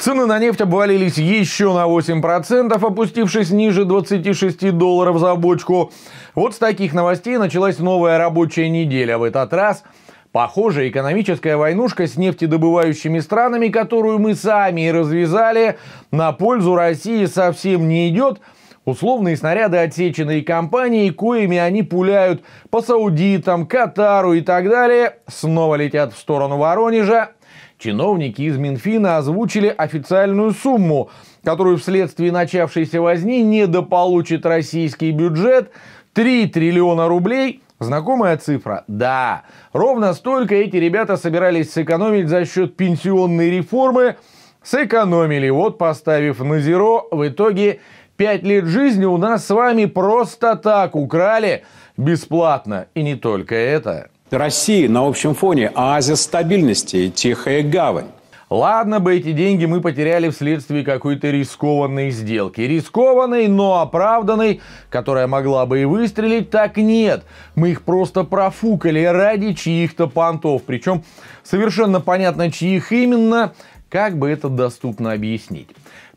Цены на нефть обвалились еще на 8%, опустившись ниже 26 долларов за бочку. Вот с таких новостей началась новая рабочая неделя. В этот раз Похоже, экономическая войнушка с нефтедобывающими странами, которую мы сами и развязали, на пользу России совсем не идет. Условные снаряды отсеченные компании, коими они пуляют по Саудитам, Катару и так далее, снова летят в сторону Воронежа, Чиновники из Минфина озвучили официальную сумму, которую вследствие начавшейся возни недополучит российский бюджет 3 триллиона рублей Знакомая цифра? Да. Ровно столько эти ребята собирались сэкономить за счет пенсионной реформы. Сэкономили, вот поставив на зеро, в итоге пять лет жизни у нас с вами просто так украли бесплатно. И не только это. России на общем фоне, а Азия стабильности, Тихая гавань. Ладно бы эти деньги мы потеряли вследствие какой-то рискованной сделки. Рискованной, но оправданной, которая могла бы и выстрелить, так нет. Мы их просто профукали ради чьих-то понтов. Причем совершенно понятно, чьих именно, как бы это доступно объяснить.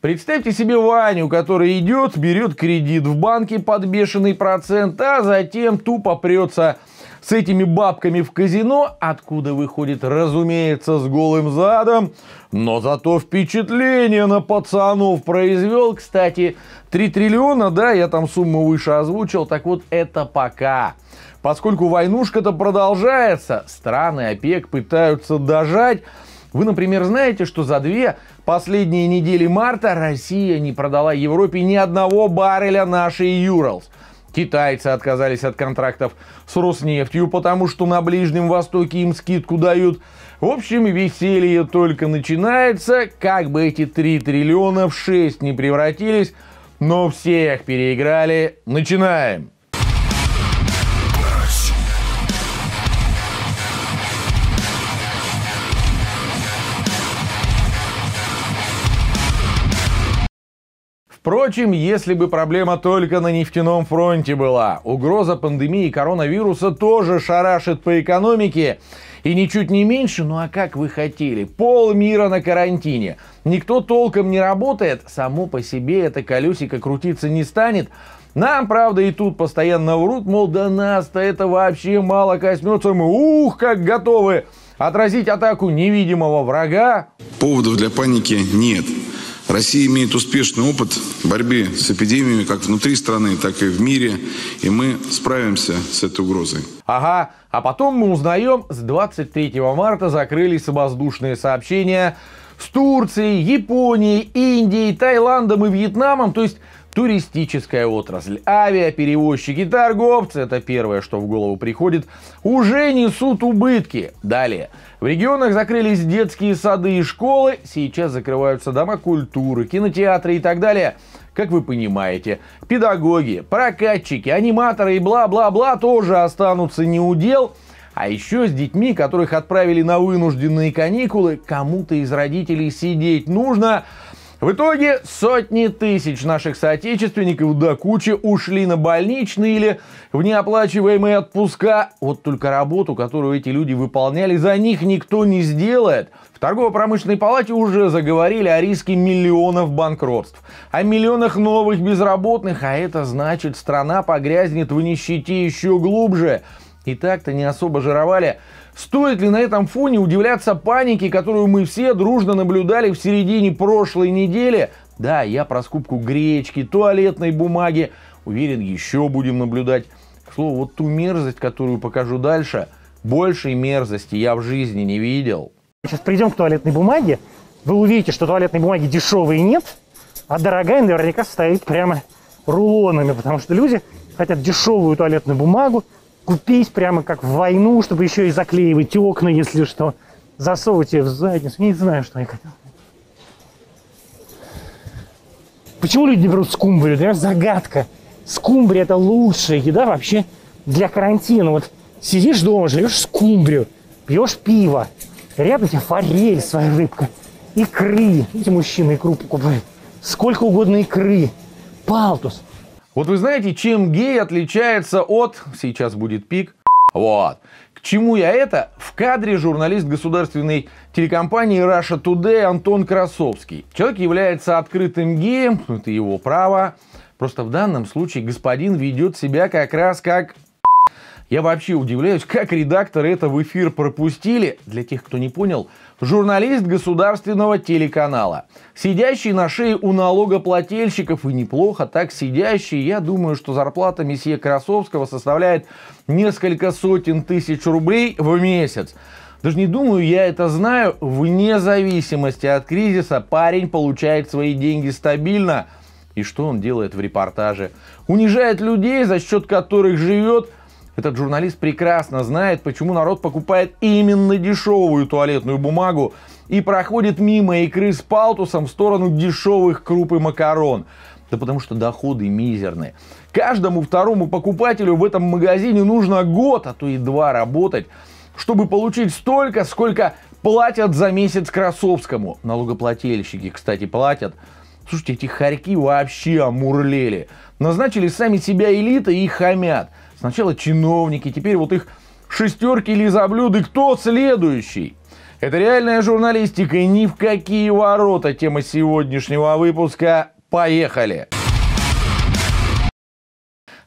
Представьте себе Ваню, который идет, берет кредит в банке под бешеный процент, а затем тупо прется с этими бабками в казино, откуда выходит, разумеется, с голым задом, но зато впечатление на пацанов произвел. Кстати, 3 триллиона, да, я там сумму выше озвучил, так вот это пока. Поскольку войнушка-то продолжается, страны ОПЕК пытаются дожать, вы, например, знаете, что за две последние недели марта Россия не продала Европе ни одного барреля нашей Юралс – Китайцы отказались от контрактов с Роснефтью, потому что на Ближнем Востоке им скидку дают. В общем, веселье только начинается, как бы эти 3 триллиона в 6 не превратились, но всех переиграли. Начинаем! Впрочем, если бы проблема только на нефтяном фронте была, угроза пандемии коронавируса тоже шарашит по экономике. И ничуть не меньше, ну а как вы хотели? Пол мира на карантине. Никто толком не работает, само по себе это колесико крутиться не станет. Нам, правда, и тут постоянно врут, мол, да нас-то это вообще мало коснется, мы ух, как готовы отразить атаку невидимого врага. Поводов для паники нет. Россия имеет успешный опыт борьбы с эпидемиями как внутри страны, так и в мире, и мы справимся с этой угрозой. Ага, а потом мы узнаем, с 23 марта закрылись воздушные сообщения с Турцией, Японией, Индией, Таиландом и Вьетнамом, то есть туристическая отрасль, авиаперевозчики, торговцы, это первое, что в голову приходит, уже несут убытки. Далее. В регионах закрылись детские сады и школы, сейчас закрываются дома культуры, кинотеатры и так далее. Как вы понимаете, педагоги, прокатчики, аниматоры и бла-бла-бла тоже останутся не у дел – а еще с детьми, которых отправили на вынужденные каникулы, кому-то из родителей сидеть нужно. В итоге сотни тысяч наших соотечественников до кучи ушли на больничные или в неоплачиваемые отпуска. Вот только работу, которую эти люди выполняли, за них никто не сделает. В торгово-промышленной палате уже заговорили о риске миллионов банкротств, о миллионах новых безработных, а это значит, страна погрязнет в нищете еще глубже и так-то не особо жировали. Стоит ли на этом фоне удивляться панике, которую мы все дружно наблюдали в середине прошлой недели? Да, я про скупку гречки, туалетной бумаги. Уверен, еще будем наблюдать. К слову, вот ту мерзость, которую покажу дальше, большей мерзости я в жизни не видел. Сейчас придем к туалетной бумаге. Вы увидите, что туалетной бумаги дешевой нет, а дорогая наверняка стоит прямо рулонами, потому что люди хотят дешевую туалетную бумагу, купить прямо как в войну, чтобы еще и заклеивать окна, если что. Засовывать ее в задницу. Не знаю, что я хотел. Почему люди не берут скумбрию? Для меня загадка. Скумбрия – это лучшая еда вообще для карантина. Вот сидишь дома, живешь скумбрию, пьешь пиво. Рядом тебе форель, своя рыбка. Икры. Эти мужчины икру покупают. Сколько угодно икры. Палтус – вот вы знаете, чем гей отличается от... Сейчас будет пик. Вот. К чему я это? В кадре журналист государственной телекомпании Russia Today Антон Красовский. Человек является открытым геем, это его право. Просто в данном случае господин ведет себя как раз как я вообще удивляюсь, как редакторы это в эфир пропустили. Для тех, кто не понял, журналист государственного телеканала. Сидящий на шее у налогоплательщиков и неплохо так сидящий. Я думаю, что зарплата месье Красовского составляет несколько сотен тысяч рублей в месяц. Даже не думаю, я это знаю. Вне зависимости от кризиса парень получает свои деньги стабильно. И что он делает в репортаже? Унижает людей, за счет которых живет – этот журналист прекрасно знает, почему народ покупает именно дешевую туалетную бумагу и проходит мимо икры с палтусом в сторону дешевых круп и макарон. Да потому что доходы мизерны. Каждому второму покупателю в этом магазине нужно год, а то и два работать, чтобы получить столько, сколько платят за месяц Красовскому. Налогоплательщики, кстати, платят. Слушайте, эти хорьки вообще амурлели. Назначили сами себя элитой и хамят – Сначала чиновники, теперь вот их шестерки или заблюды. Кто следующий? Это реальная журналистика и ни в какие ворота тема сегодняшнего выпуска. Поехали!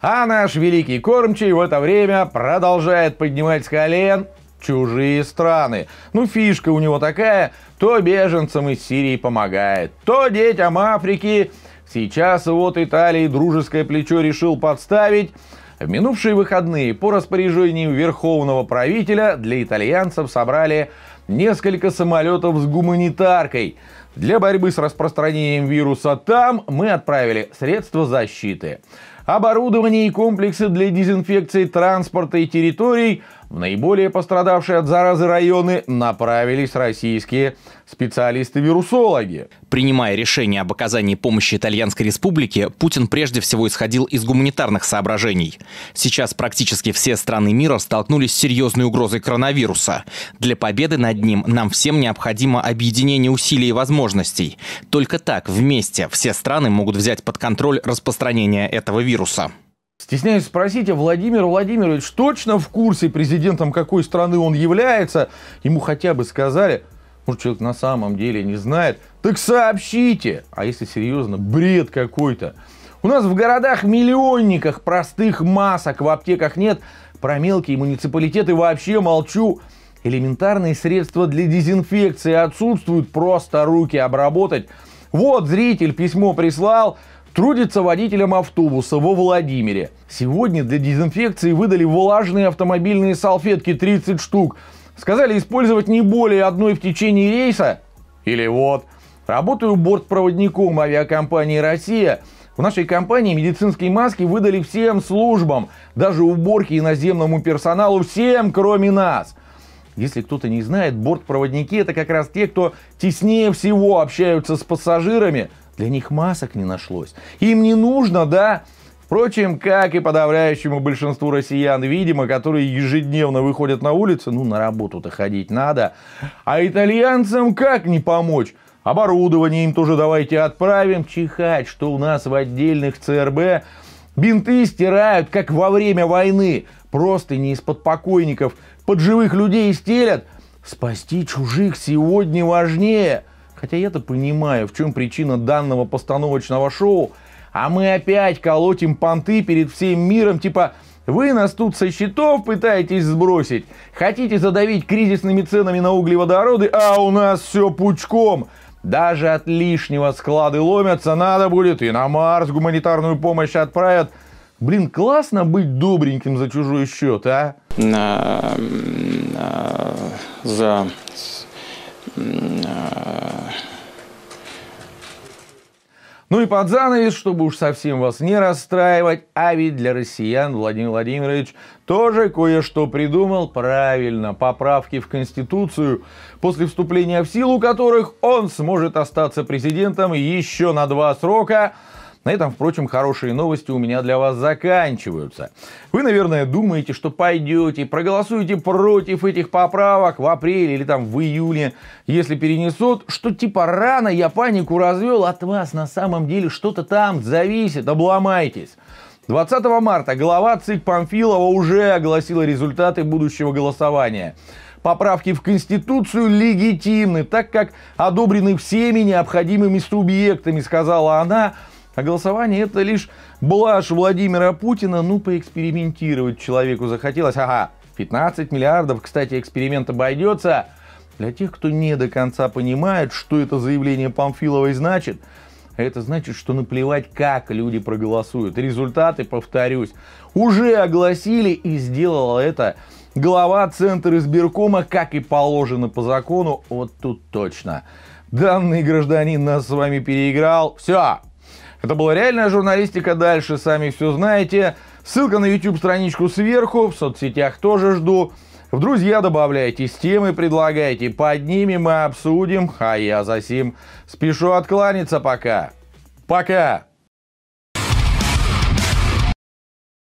А наш великий кормчий в это время продолжает поднимать с колен чужие страны. Ну, фишка у него такая, то беженцам из Сирии помогает, то детям Африки. Сейчас вот Италии дружеское плечо решил подставить, в минувшие выходные по распоряжению верховного правителя для итальянцев собрали несколько самолетов с гуманитаркой. Для борьбы с распространением вируса там мы отправили средства защиты. Оборудование и комплексы для дезинфекции транспорта и территорий – в наиболее пострадавшие от заразы районы направились российские специалисты-вирусологи. Принимая решение об оказании помощи Итальянской республике, Путин прежде всего исходил из гуманитарных соображений. Сейчас практически все страны мира столкнулись с серьезной угрозой коронавируса. Для победы над ним нам всем необходимо объединение усилий и возможностей. Только так вместе все страны могут взять под контроль распространение этого вируса. Стесняюсь спросить, а Владимир Владимирович точно в курсе президентом какой страны он является? Ему хотя бы сказали, может ну, человек на самом деле не знает, так сообщите. А если серьезно, бред какой-то. У нас в городах-миллионниках простых масок в аптеках нет, про мелкие муниципалитеты вообще молчу. Элементарные средства для дезинфекции отсутствуют, просто руки обработать. Вот зритель письмо прислал, трудится водителем автобуса во Владимире. Сегодня для дезинфекции выдали влажные автомобильные салфетки 30 штук. Сказали использовать не более одной в течение рейса. Или вот. Работаю бортпроводником авиакомпании «Россия». В нашей компании медицинские маски выдали всем службам, даже уборке и наземному персоналу, всем, кроме нас. Если кто-то не знает, бортпроводники это как раз те, кто теснее всего общаются с пассажирами – для них масок не нашлось. Им не нужно, да? Впрочем, как и подавляющему большинству россиян, видимо, которые ежедневно выходят на улицы, ну, на работу-то ходить надо. А итальянцам как не помочь? Оборудование им тоже давайте отправим. Чихать, что у нас в отдельных ЦРБ Бинты стирают, как во время войны. Просто не из-под покойников. Под живых людей стелят. Спасти чужих сегодня важнее – Хотя я-то понимаю, в чем причина данного постановочного шоу, а мы опять колотим понты перед всем миром, типа вы нас тут со счетов пытаетесь сбросить, хотите задавить кризисными ценами на углеводороды, а у нас все пучком. Даже от лишнего склады ломятся, надо будет и на Марс гуманитарную помощь отправят. Блин, классно быть добреньким за чужой счет, а? а? За а, ну и под занавес, чтобы уж совсем вас не расстраивать, а ведь для россиян Владимир Владимирович тоже кое-что придумал правильно. Поправки в Конституцию, после вступления в силу которых он сможет остаться президентом еще на два срока – на этом, впрочем, хорошие новости у меня для вас заканчиваются. Вы, наверное, думаете, что пойдете, проголосуете против этих поправок в апреле или там в июле, если перенесут, что типа рано я панику развел, от вас на самом деле что-то там зависит, обломайтесь. 20 марта глава ЦИК Памфилова уже огласила результаты будущего голосования. Поправки в Конституцию легитимны, так как одобрены всеми необходимыми субъектами, сказала она, а голосование это лишь блаш Владимира Путина, ну поэкспериментировать человеку захотелось. Ага, 15 миллиардов, кстати, эксперимент обойдется. Для тех, кто не до конца понимает, что это заявление Памфиловой значит, это значит, что наплевать, как люди проголосуют. Результаты, повторюсь, уже огласили и сделала это глава Центра избиркома, как и положено по закону, вот тут точно. Данный гражданин нас с вами переиграл. Все, это была реальная журналистика. Дальше сами все знаете. Ссылка на YouTube-страничку сверху. В соцсетях тоже жду. В друзья добавляйте, с темы предлагайте, под ними мы обсудим, а я за сим спешу откланяться пока. Пока!